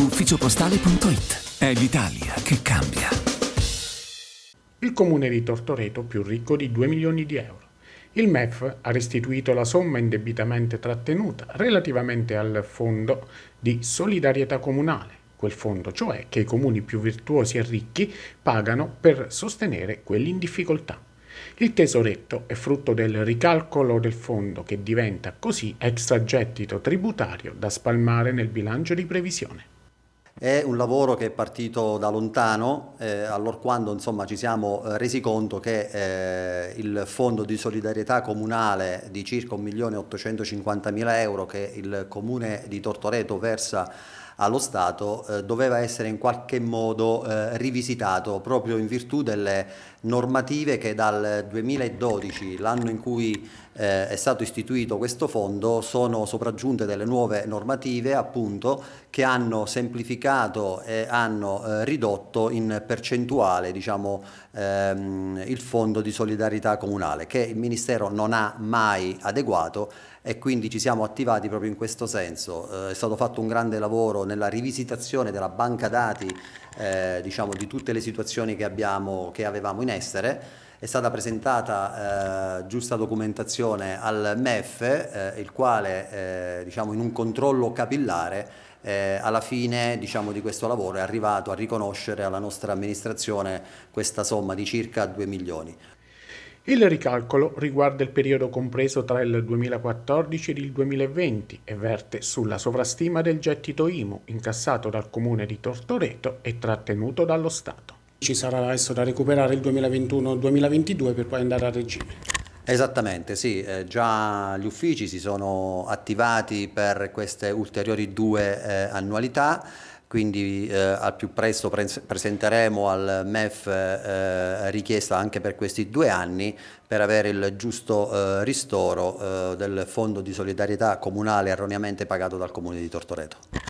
ufficiopostale.it. È l'Italia che cambia. Il comune di Tortoreto più ricco di 2 milioni di euro. Il MEF ha restituito la somma indebitamente trattenuta relativamente al fondo di solidarietà comunale, quel fondo cioè che i comuni più virtuosi e ricchi pagano per sostenere quelli in difficoltà. Il tesoretto è frutto del ricalcolo del fondo che diventa così extragettito tributario da spalmare nel bilancio di previsione. È un lavoro che è partito da lontano, eh, allorquando insomma, ci siamo eh, resi conto che eh, il fondo di solidarietà comunale di circa 1.850.000 euro che il comune di Tortoreto versa allo Stato eh, doveva essere in qualche modo eh, rivisitato proprio in virtù delle normative che dal 2012, l'anno in cui eh, è stato istituito questo fondo sono sopraggiunte delle nuove normative appunto che hanno semplificato mercato e hanno eh, ridotto in percentuale diciamo, ehm, il fondo di solidarietà comunale che il Ministero non ha mai adeguato e quindi ci siamo attivati proprio in questo senso. Eh, è stato fatto un grande lavoro nella rivisitazione della banca dati eh, diciamo, di tutte le situazioni che, abbiamo, che avevamo in essere è stata presentata eh, giusta documentazione al MEF, eh, il quale eh, diciamo, in un controllo capillare eh, alla fine diciamo, di questo lavoro è arrivato a riconoscere alla nostra amministrazione questa somma di circa 2 milioni. Il ricalcolo riguarda il periodo compreso tra il 2014 ed il 2020 e verte sulla sovrastima del gettito IMU incassato dal comune di Tortoreto e trattenuto dallo Stato. Ci sarà adesso da recuperare il 2021-2022 per poi andare a regime. Esattamente, sì, eh, già gli uffici si sono attivati per queste ulteriori due eh, annualità quindi eh, al più presto pres presenteremo al MEF eh, eh, richiesta anche per questi due anni per avere il giusto eh, ristoro eh, del fondo di solidarietà comunale erroneamente pagato dal comune di Tortoreto.